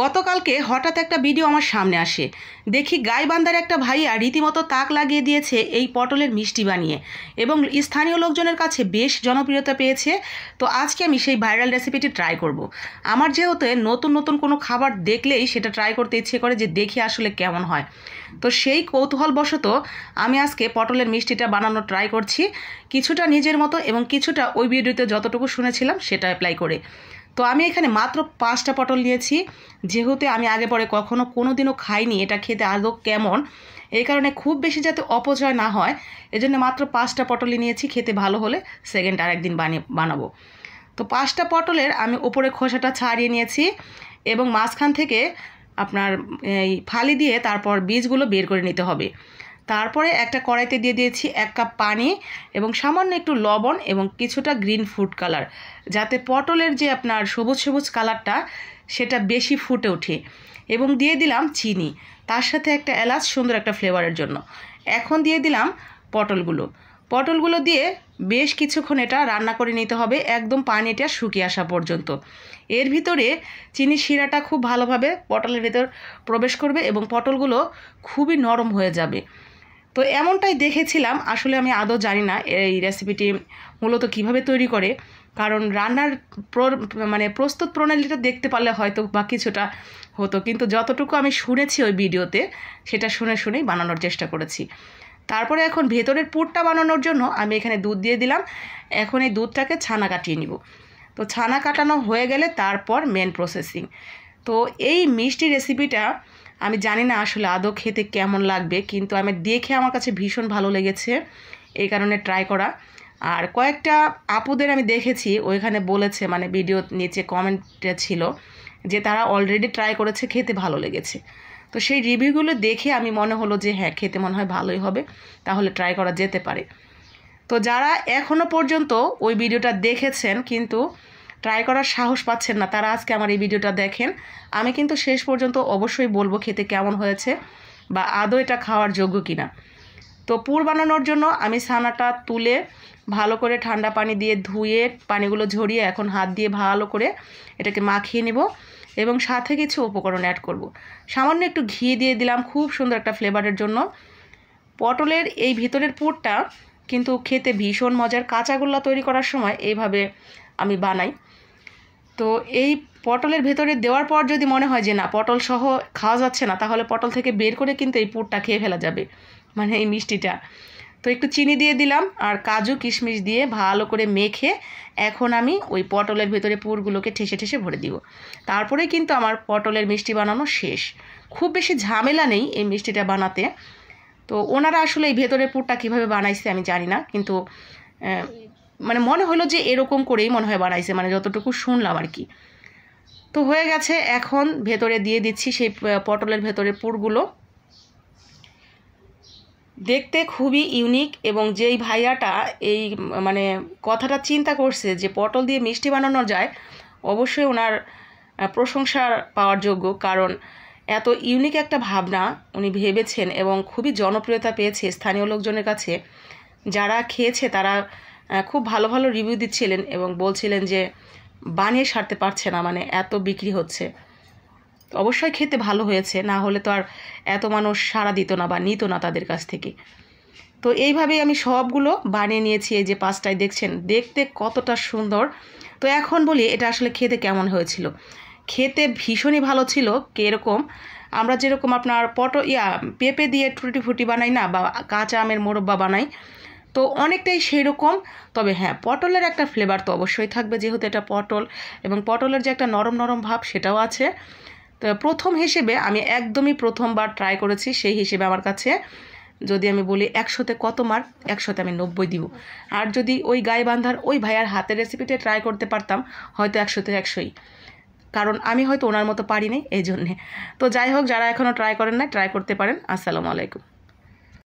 গতকালকে হঠাৎ একটা ভিডিও আমার সামনে আসে দেখি গাইবান্ধার একটা ভাইয়া রীতিমতো তাক লাগিয়ে দিয়েছে এই পটলের মিষ্টি বানিয়ে এবং স্থানীয় লোকজনের কাছে বেশ জনপ্রিয়তা পেয়েছে তো আজকে আমি সেই ভাইরাল রেসিপিটি ট্রাই করব। আমার যেহেতু নতুন নতুন কোনো খাবার দেখলেই সেটা ট্রাই করতে ইচ্ছে করে যে দেখি আসলে কেমন হয় তো সেই কৌতূহলবশত আমি আজকে পটলের মিষ্টিটা বানানো ট্রাই করছি কিছুটা নিজের মতো এবং কিছুটা ওই ভিডিওতে যতটুকু শুনেছিলাম সেটা অ্যাপ্লাই করে তো আমি এখানে মাত্র পাঁচটা পটল নিয়েছি যেহেতু আমি আগে পরে কখনও কোনো দিনও খাইনি এটা খেতে আদৌ কেমন এই কারণে খুব বেশি যাতে অপচয় না হয় এজন্য মাত্র পাঁচটা পটলই নিয়েছি খেতে ভালো হলে সেকেন্ড আর একদিন বানিয়ে বানাবো তো পাঁচটা পটলের আমি ওপরে খোসাটা ছাড়িয়ে নিয়েছি এবং মাঝখান থেকে আপনার এই ফালি দিয়ে তারপর বীজগুলো বের করে নিতে হবে তারপরে একটা কড়াইতে দিয়ে দিয়েছি এক কাপ পানি এবং সামান্য একটু লবণ এবং কিছুটা গ্রিন ফুড কালার যাতে পটলের যে আপনার সবুজ সবুজ কালারটা সেটা বেশি ফুটে ওঠে এবং দিয়ে দিলাম চিনি তার সাথে একটা এলাচ সুন্দর একটা ফ্লেভারের জন্য এখন দিয়ে দিলাম পটলগুলো পটলগুলো দিয়ে বেশ কিছুক্ষণ এটা রান্না করে নিতে হবে একদম পানি এটা শুকিয়ে আসা পর্যন্ত এর ভিতরে চিনি শিরাটা খুব ভালোভাবে পটলের ভেতর প্রবেশ করবে এবং পটলগুলো খুবই নরম হয়ে যাবে তো এমনটাই দেখেছিলাম আসলে আমি আদৌ জানি না এই রেসিপিটি মূলত কিভাবে তৈরি করে কারণ রান্নার মানে প্রস্তুত প্রণালীটা দেখতে পারলে হয়তো বা কিছুটা হতো কিন্তু যতটুকু আমি শুনেছি ওই ভিডিওতে সেটা শুনে শুনেই বানানোর চেষ্টা করেছি তারপরে এখন ভেতরের পুরটা বানানোর জন্য আমি এখানে দুধ দিয়ে দিলাম এখন এই দুধটাকে ছানা কাটিয়ে নিব তো ছানা কাটানো হয়ে গেলে তারপর মেন প্রসেসিং তো এই মিষ্টি রেসিপিটা আমি জানি না আসলে আদৌ খেতে কেমন লাগবে কিন্তু আমি দেখে আমার কাছে ভীষণ ভালো লেগেছে এই কারণে ট্রাই করা আর কয়েকটা আপুদের আমি দেখেছি ওইখানে বলেছে মানে ভিডিও নিচে কমেন্টে ছিল যে তারা অলরেডি ট্রাই করেছে খেতে ভালো লেগেছে তো সেই রিভিউগুলো দেখে আমি মনে হলো যে হ্যাঁ খেতে মনে হয় ভালোই হবে তাহলে ট্রাই করা যেতে পারে তো যারা এখনও পর্যন্ত ওই ভিডিওটা দেখেছেন কিন্তু ট্রাই করার সাহস পাচ্ছেন না তারা আজকে আমার এই ভিডিওটা দেখেন আমি কিন্তু শেষ পর্যন্ত অবশ্যই বলবো খেতে কেমন হয়েছে বা আদৌ এটা খাওয়ার যোগ্য কিনা তো পুর বানানোর জন্য আমি ছানাটা তুলে ভালো করে ঠান্ডা পানি দিয়ে ধুয়ে পানিগুলো ঝরিয়ে এখন হাত দিয়ে ভালো করে এটাকে মাখিয়ে নেব এবং সাথে কিছু উপকরণ অ্যাড করব। সামান্য একটু ঘি দিয়ে দিলাম খুব সুন্দর একটা ফ্লেভারের জন্য পটলের এই ভিতরের পুরটা কিন্তু খেতে ভীষণ মজার কাঁচাগোল্লা তৈরি করার সময় এইভাবে আমি বানাই তো এই পটলের ভেতরে দেওয়ার পর যদি মনে হয় যে না পটল সহ খাওয়া যাচ্ছে না তাহলে পটল থেকে বের করে কিন্তু এই পুরটা খেয়ে ফেলা যাবে মানে এই মিষ্টিটা তো একটু চিনি দিয়ে দিলাম আর কাজু কিশমিশ দিয়ে ভালো করে মেখে এখন আমি ওই পটলের ভেতরে পুরগুলোকে ঠেসে ঠেসে ভরে দিব তারপরে কিন্তু আমার পটলের মিষ্টি বানানো শেষ খুব বেশি ঝামেলা নেই এই মিষ্টিটা বানাতে তো ওনারা আসলে এই ভেতরের পুরটা কীভাবে বানাইছে আমি জানি না কিন্তু মানে মনে হলো যে এরকম করেই মনে হয় বানাইছে মানে যতটুকু শুনলাম আর কি তো হয়ে গেছে এখন ভেতরে দিয়ে দিচ্ছি সেই পটলের ভেতরে পুরগুলো দেখতে খুবই ইউনিক এবং যেই ভাইয়াটা এই মানে কথাটা চিন্তা করছে যে পটল দিয়ে মিষ্টি বানানো যায় অবশ্যই ওনার প্রশংসা পাওয়ার যোগ্য কারণ এত ইউনিক একটা ভাবনা উনি ভেবেছেন এবং খুবই জনপ্রিয়তা পেয়েছে স্থানীয় লোকজনের কাছে যারা খেয়েছে তারা খুব ভালো ভালো রিভিউ দিচ্ছিলেন এবং বলছিলেন যে বানিয়ে সারতে পারছে না মানে এত বিক্রি হচ্ছে অবশ্যই খেতে ভালো হয়েছে না হলে তো আর এত মানুষ সাড়া দিত না বা নিত না তাদের কাছ থেকে তো এইভাবেই আমি সবগুলো বানিয়ে নিয়েছি এই যে পাঁচটায় দেখছেন দেখতে কতটা সুন্দর তো এখন বলি এটা আসলে খেতে কেমন হয়েছিল খেতে ভীষণই ভালো ছিল কীরকম আমরা যেরকম আপনার পটো ইয়া পেঁপে দিয়ে টুটি ফুটি বানাই না বা কাঁচা আমের মোরব্বা বানাই তো অনেকটাই সেই রকম তবে হ্যাঁ পটলের একটা ফ্লেভার তো অবশ্যই থাকবে যেহেতু এটা পটল এবং পটলের যে একটা নরম নরম ভাব সেটাও আছে তো প্রথম হিসেবে আমি একদমই প্রথমবার ট্রাই করেছি সেই হিসেবে আমার কাছে যদি আমি বলি একশোতে কত মার্ক একশোতে আমি নব্বই দিব আর যদি ওই গায়ে বান্ধার ওই ভাইয়ার হাতের রেসিপিটা ট্রাই করতে পারতাম হয়তো একশোতে একশোই কারণ আমি হয়তো ওনার মতো পারিনি এই জন্যে তো যাই হোক যারা এখনও ট্রাই করেন না ট্রাই করতে পারেন আসসালামু আলাইকুম